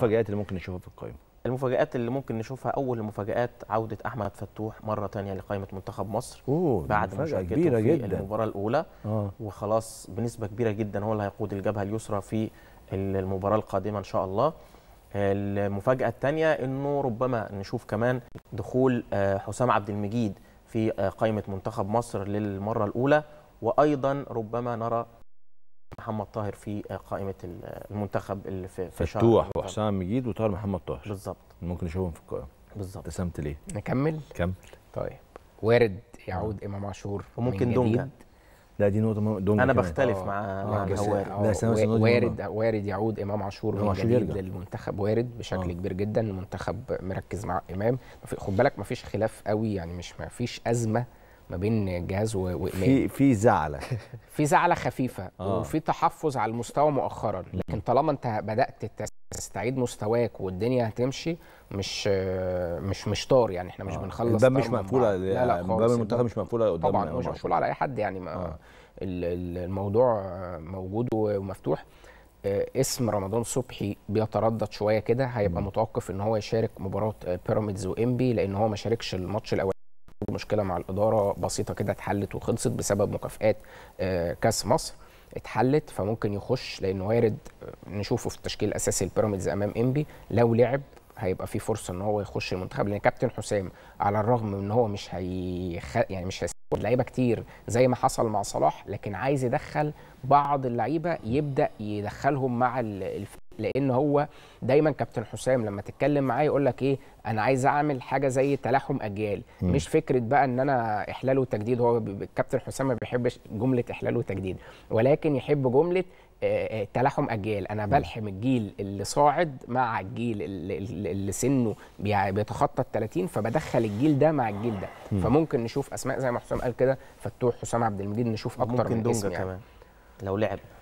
المفاجآت اللي ممكن نشوفها في القائمة؟ المفاجآت اللي ممكن نشوفها أول المفاجآت عودة أحمد فتوح مرة تانية لقائمة منتخب مصر أوه بعد مشاركته في جدا. المباراة الأولى آه. وخلاص بنسبة كبيرة جدا هو اللي هيقود الجبهة اليسرى في المباراة القادمة إن شاء الله المفاجأة الثانية أنه ربما نشوف كمان دخول آه، حسام عبد المجيد في آه، قائمة منتخب مصر للمرة الأولى وأيضا ربما نرى محمد طاهر في قائمه المنتخب اللي في في فتوح وحسام مجيد وطاهر محمد طاهر بالظبط ممكن نشوفهم في القائمه بالظبط ابتسمت ليه؟ نكمل؟ كمل طيب وارد يعود امام عاشور وممكن دونجا لا دي نقطة دونجا أنا بختلف آه. مع مع الهواري آه، وارد وارد يعود إمام عاشور من جديد للمنتخب وارد بشكل أوه. كبير جدا المنتخب مركز مع إمام خد بالك مفيش خلاف قوي يعني مش مفيش أزمة ما بين جهاز وامام في في زعله في زعله خفيفه آه. وفي تحفظ على المستوى مؤخرا لكن طالما انت بدات تستعيد مستواك والدنيا هتمشي مش مش مش طار يعني احنا مش آه. بنخلص الباب مش مقفوله لا لا باب المنتخب مش مقفوله قدام طبعا مش مقفول على اي حد يعني ما آه. الموضوع آه، موجود ومفتوح آه، اسم رمضان صبحي بيتردد شويه كده هيبقى متوقف ان هو يشارك مباراه آه، بيراميدز وانبي لان هو ما شاركش الماتش الاول مشكله مع الاداره بسيطه كده اتحلت وخلصت بسبب مكافئات آه، كاس مصر اتحلت فممكن يخش لان وارد آه، نشوفه في التشكيل الاساسي البيراميدز امام انبي لو لعب هيبقى في فرصه ان هو يخش المنتخب لان كابتن حسام على الرغم من ان هو مش هيخ... يعني مش هيسيب لعيبه كتير زي ما حصل مع صلاح لكن عايز يدخل بعض اللعيبه يبدا يدخلهم مع الفريق لان هو دايما كابتن حسام لما تتكلم معاه يقول لك ايه انا عايز اعمل حاجه زي تلاحم اجيال م. مش فكره بقى ان انا احلال وتجديد هو كابتن حسام ما بيحبش جمله احلال وتجديد ولكن يحب جمله آه، آه، تلاحم اجيال انا بلحم الجيل اللي صاعد مع الجيل اللي سنه بيتخطى ال 30 فبدخل الجيل ده مع الجيل ده م. فممكن نشوف اسماء زي ما حسام قال كده فتوح حسام عبد المجيد نشوف اكتر ممكن من اسم يعني. كمان لو لعب